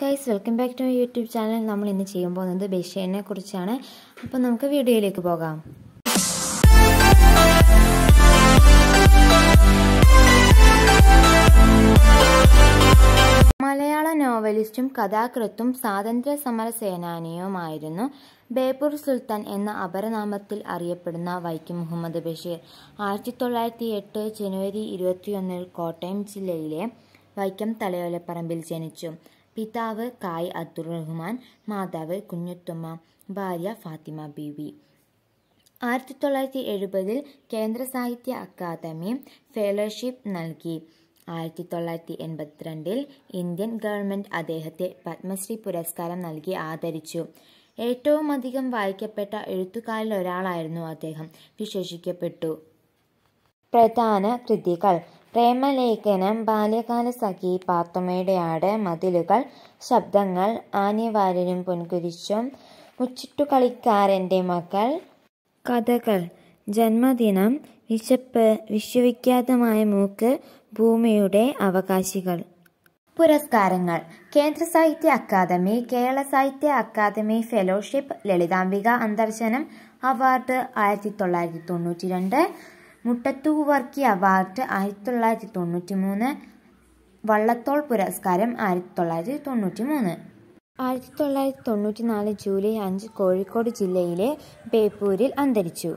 guys welcome back to my YouTube channel നമ്മൾ ഇന്ന് ചെയ്യാൻ പോകുന്നത് ബഷീറിനെ കുറിച്ചാണ് അപ്പോൾ നമുക്ക് വീഡിയോയിലേക്ക് പോകാം മലയാള നോവലിസ്റ്റും കഥാകൃത്തും സ്വാതന്ത്ര്യ സമര സേനാനിയുമായിരുന്നു ബേപ്പൂർ സുൽത്താൻ എന്ന അപരനാമത്തിൽ അറിയപ്പെടുന്ന വൈക്കം മുഹമ്മദ് ബഷീർ ആയിരത്തി തൊള്ളായിരത്തി എട്ട് ജനുവരി ഇരുപത്തിയൊന്നിൽ കോട്ടയം ജില്ലയിലെ വൈക്കം തലയോലപ്പറമ്പിൽ ജനിച്ചു പിതാവ് കായ് അബ്ദുൾ റഹ്മാൻ മാതാവ് കുഞ്ഞുത്തുമ്മ ഭാര്യ ഫാത്തിമ ബീവി ആയിരത്തി തൊള്ളായിരത്തി എഴുപതിൽ കേന്ദ്ര സാഹിത്യ അക്കാദമി ഫെലോഷിപ്പ് നൽകി ആയിരത്തി തൊള്ളായിരത്തി എൺപത്തിരണ്ടിൽ ഇന്ത്യൻ ഗവൺമെൻറ് അദ്ദേഹത്തെ പത്മശ്രീ പുരസ്കാരം നൽകി ആദരിച്ചു ഏറ്റവും അധികം വായിക്കപ്പെട്ട എഴുത്തുകാരിൽ ഒരാളായിരുന്നു അദ്ദേഹം വിശേഷിക്കപ്പെട്ടു പ്രധാന കൃതികൾ പ്രേമലേഖനം ബാല്യകാലസഖി പാത്തുമ്മയുടെ ആട് മതിലുകൾ ശബ്ദങ്ങൾ ആനിവാരനും പൊൻകുരിശും മുച്ചിട്ടുകളിക്കാരൻ്റെ മകൾ കഥകൾ ജന്മദിനം വിശപ്പ് വിശ്വവിഖ്യാതമായ മൂക്ക് ഭൂമിയുടെ അവകാശികൾ പുരസ്കാരങ്ങൾ കേന്ദ്ര സാഹിത്യ അക്കാദമി കേരള സാഹിത്യ അക്കാദമി ഫെലോഷിപ്പ് ലളിതാംബിക അന്തർജനം അവാർഡ് ആയിരത്തി തൊള്ളായിരത്തി തൊണ്ണൂറ്റി രണ്ട് മുട്ടത്തു വർക്കി അവാർഡ് ആയിരത്തി തൊള്ളായിരത്തി തൊണ്ണൂറ്റി മൂന്ന് വള്ളത്തോൾ പുരസ്കാരം ആയിരത്തി തൊള്ളായിരത്തി തൊണ്ണൂറ്റി മൂന്ന് ആയിരത്തി തൊള്ളായിരത്തി തൊണ്ണൂറ്റി നാല് ജൂലൈ അഞ്ച് കോഴിക്കോട് ജില്ലയിലെ ബേപ്പൂരിൽ അന്തരിച്ചു